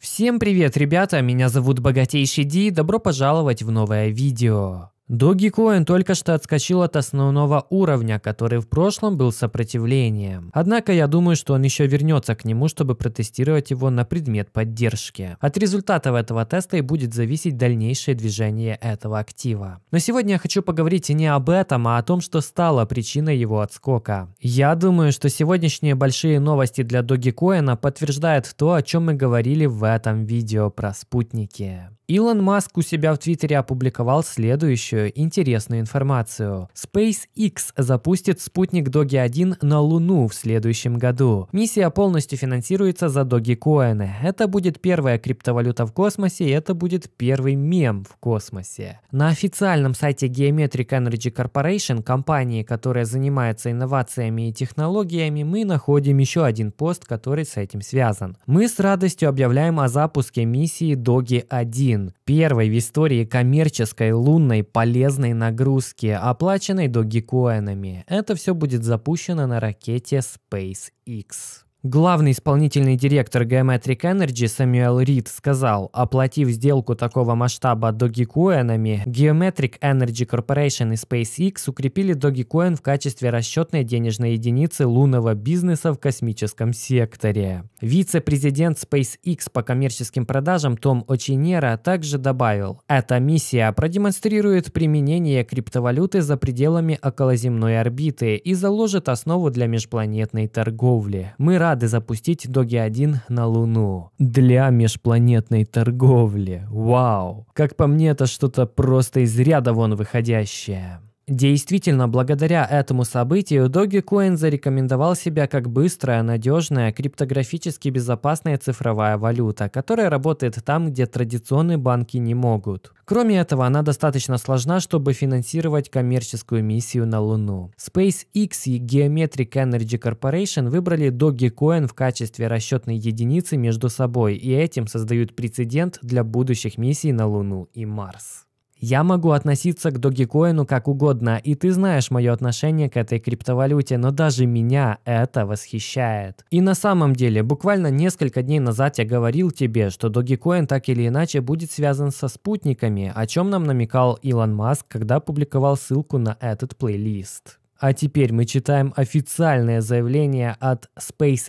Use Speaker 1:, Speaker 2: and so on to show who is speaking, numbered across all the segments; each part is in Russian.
Speaker 1: Всем привет, ребята, меня зовут Богатейший Ди, добро пожаловать в новое видео. Доги-коин только что отскочил от основного уровня, который в прошлом был сопротивлением. Однако я думаю, что он еще вернется к нему, чтобы протестировать его на предмет поддержки. От результатов этого теста и будет зависеть дальнейшее движение этого актива. Но сегодня я хочу поговорить не об этом, а о том, что стало причиной его отскока. Я думаю, что сегодняшние большие новости для Доги-коина подтверждают то, о чем мы говорили в этом видео про спутники. Илон Маск у себя в Твиттере опубликовал следующую интересную информацию. SpaceX запустит спутник Доги-1 на Луну в следующем году. Миссия полностью финансируется за Dogecoin. Это будет первая криптовалюта в космосе, и это будет первый мем в космосе. На официальном сайте Geometric Energy Corporation, компании, которая занимается инновациями и технологиями, мы находим еще один пост, который с этим связан. Мы с радостью объявляем о запуске миссии Доги-1. Лун, первой в истории коммерческой лунной полезной нагрузки, оплаченной догикоинами. Это все будет запущено на ракете SpaceX. Главный исполнительный директор Geometric Energy Сэмюэл Рид сказал, оплатив сделку такого масштаба Dogecoin'ами, Geometric Energy Corporation и SpaceX укрепили Dogecoin в качестве расчетной денежной единицы лунного бизнеса в космическом секторе. Вице-президент SpaceX по коммерческим продажам Том Очинера также добавил, эта миссия продемонстрирует применение криптовалюты за пределами околоземной орбиты и заложит основу для межпланетной торговли. Мы рады надо запустить Доги-1 на Луну для межпланетной торговли. Вау! Как по мне, это что-то просто из ряда вон выходящее. Действительно, благодаря этому событию Dogecoin зарекомендовал себя как быстрая, надежная, криптографически безопасная цифровая валюта, которая работает там, где традиционные банки не могут. Кроме этого, она достаточно сложна, чтобы финансировать коммерческую миссию на Луну. SpaceX и Geometric Energy Corporation выбрали Dogecoin в качестве расчетной единицы между собой и этим создают прецедент для будущих миссий на Луну и Марс. Я могу относиться к Dogecoin как угодно, и ты знаешь мое отношение к этой криптовалюте, но даже меня это восхищает. И на самом деле, буквально несколько дней назад я говорил тебе, что Dogecoin так или иначе будет связан со спутниками, о чем нам намекал Илон Маск, когда публиковал ссылку на этот плейлист. А теперь мы читаем официальное заявление от SpaceX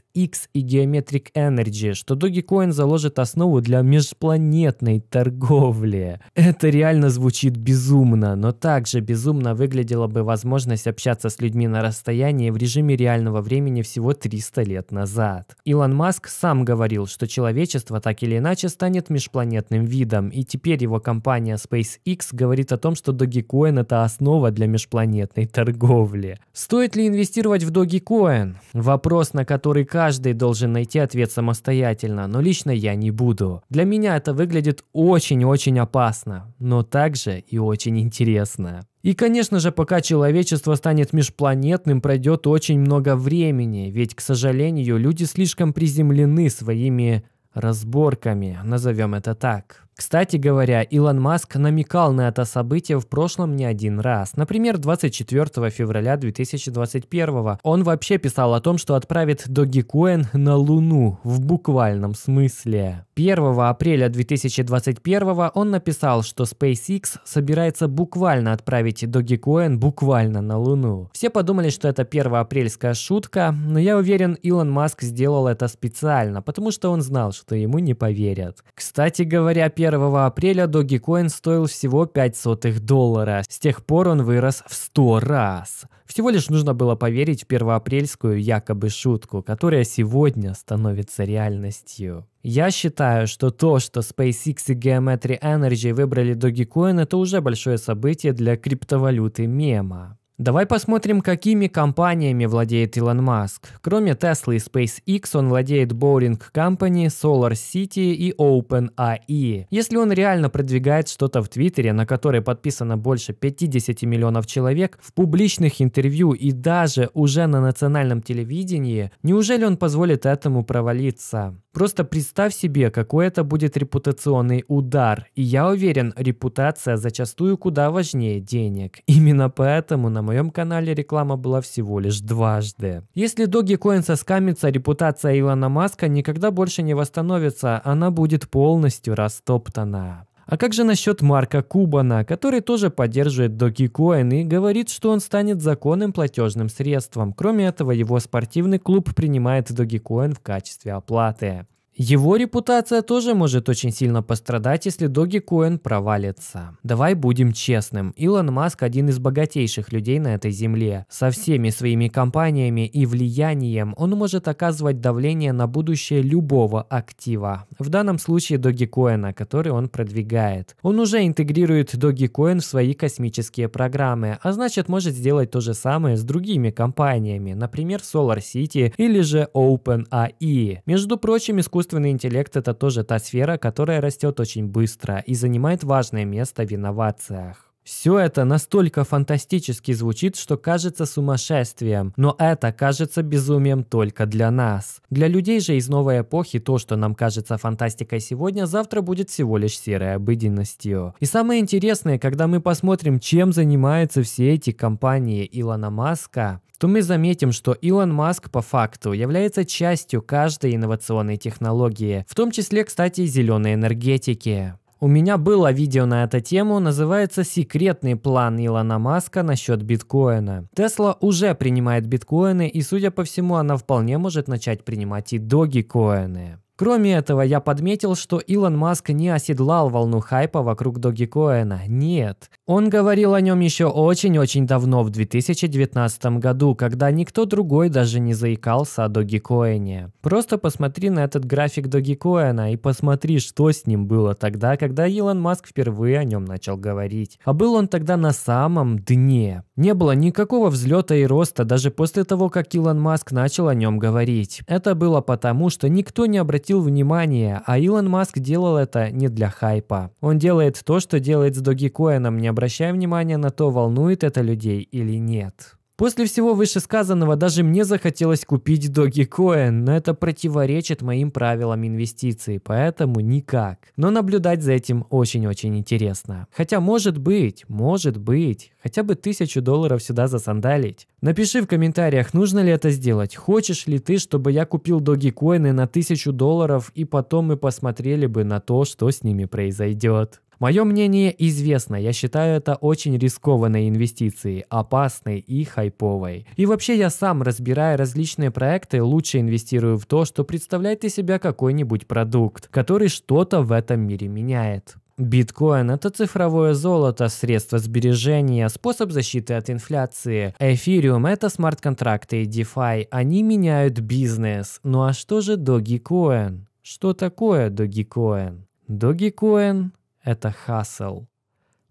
Speaker 1: и Geometric Energy, что Dogecoin заложит основу для межпланетной торговли. Это реально звучит безумно, но также безумно выглядела бы возможность общаться с людьми на расстоянии в режиме реального времени всего 300 лет назад. Илон Маск сам говорил, что человечество так или иначе станет межпланетным видом, и теперь его компания SpaceX говорит о том, что Dogecoin это основа для межпланетной торговли земле. Стоит ли инвестировать в Dogecoin? Вопрос, на который каждый должен найти ответ самостоятельно, но лично я не буду. Для меня это выглядит очень-очень опасно, но также и очень интересно. И, конечно же, пока человечество станет межпланетным, пройдет очень много времени, ведь, к сожалению, люди слишком приземлены своими разборками, назовем это так. Кстати говоря, Илон Маск намекал на это событие в прошлом не один раз. Например, 24 февраля 2021 он вообще писал о том, что отправит Dogecoin на Луну в буквальном смысле. 1 апреля 2021 он написал, что SpaceX собирается буквально отправить Dogecoin буквально на Луну. Все подумали, что это 1 апрельская шутка, но я уверен, Илон Маск сделал это специально, потому что он знал, что ему не поверят. Кстати говоря, 1 апреля Dogecoin стоил всего 0,05 доллара. С тех пор он вырос в 100 раз. Всего лишь нужно было поверить в первоапрельскую якобы шутку, которая сегодня становится реальностью. Я считаю, что то, что SpaceX и Geometry Energy выбрали Dogecoin, это уже большое событие для криптовалюты мема. Давай посмотрим, какими компаниями владеет Илон Маск. Кроме Tesla и SpaceX, он владеет Boring Company, Solar City и OpenAI. Если он реально продвигает что-то в Твиттере, на которое подписано больше 50 миллионов человек, в публичных интервью и даже уже на национальном телевидении, неужели он позволит этому провалиться? Просто представь себе, какой это будет репутационный удар. И я уверен, репутация зачастую куда важнее денег. Именно поэтому на моем канале реклама была всего лишь дважды. Если Dogecoin соскамится, репутация Илона Маска никогда больше не восстановится, она будет полностью растоптана. А как же насчет Марка Кубана, который тоже поддерживает Dogecoin и говорит, что он станет законным платежным средством. Кроме этого, его спортивный клуб принимает Dogecoin в качестве оплаты. Его репутация тоже может очень сильно пострадать, если Dogecoin провалится. Давай будем честным, Илон Маск один из богатейших людей на этой земле. Со всеми своими компаниями и влиянием он может оказывать давление на будущее любого актива. В данном случае Dogecoin, который он продвигает. Он уже интегрирует Dogecoin в свои космические программы, а значит может сделать то же самое с другими компаниями, например Solar City или же OpenAI. Между прочим, искусство Искусственный интеллект – это тоже та сфера, которая растет очень быстро и занимает важное место в инновациях. Все это настолько фантастически звучит, что кажется сумасшествием, но это кажется безумием только для нас. Для людей же из новой эпохи то, что нам кажется фантастикой сегодня, завтра будет всего лишь серой обыденностью. И самое интересное, когда мы посмотрим, чем занимаются все эти компании Илона Маска, то мы заметим, что Илон Маск по факту является частью каждой инновационной технологии, в том числе, кстати, зеленой энергетики. У меня было видео на эту тему, называется «Секретный план Илона Маска насчет биткоина». Тесла уже принимает биткоины и, судя по всему, она вполне может начать принимать и доги коины. Кроме этого, я подметил, что Илон Маск не оседлал волну хайпа вокруг Dogecoin. Нет. Он говорил о нем еще очень-очень давно, в 2019 году, когда никто другой даже не заикался о Dogecoin. Просто посмотри на этот график Dogecoin и посмотри, что с ним было тогда, когда Илон Маск впервые о нем начал говорить. А был он тогда на самом дне. Не было никакого взлета и роста даже после того, как Илон Маск начал о нем говорить. Это было потому, что никто не обратил отпустил внимание, а Илон Маск делал это не для хайпа. Он делает то, что делает с Доги Догикоином, не обращая внимания на то, волнует это людей или нет. После всего вышесказанного даже мне захотелось купить Dogecoin, но это противоречит моим правилам инвестиций, поэтому никак. Но наблюдать за этим очень-очень интересно. Хотя может быть, может быть, хотя бы тысячу долларов сюда засандалить. Напиши в комментариях, нужно ли это сделать. Хочешь ли ты, чтобы я купил Dogecoin на тысячу долларов и потом мы посмотрели бы на то, что с ними произойдет. Мое мнение известно, я считаю это очень рискованной инвестицией, опасной и хайповой. И вообще я сам, разбирая различные проекты, лучше инвестирую в то, что представляет из себя какой-нибудь продукт, который что-то в этом мире меняет. Биткоин – это цифровое золото, средство сбережения, способ защиты от инфляции. Эфириум – это смарт-контракты и DeFi. Они меняют бизнес. Ну а что же Dogecoin? Что такое Dogecoin? Dogecoin это Хасл.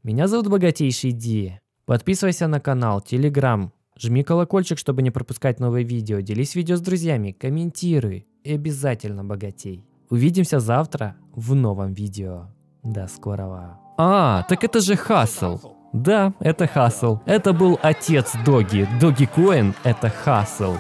Speaker 1: Меня зовут Богатейший Ди. Подписывайся на канал, Телеграм, жми колокольчик, чтобы не пропускать новые видео, делись видео с друзьями, комментируй и обязательно богатей. Увидимся завтра в новом видео. До скорого. А, так это же Хасл. Да, это Хасл. Это был отец Доги. Доги Коин — это Хасл.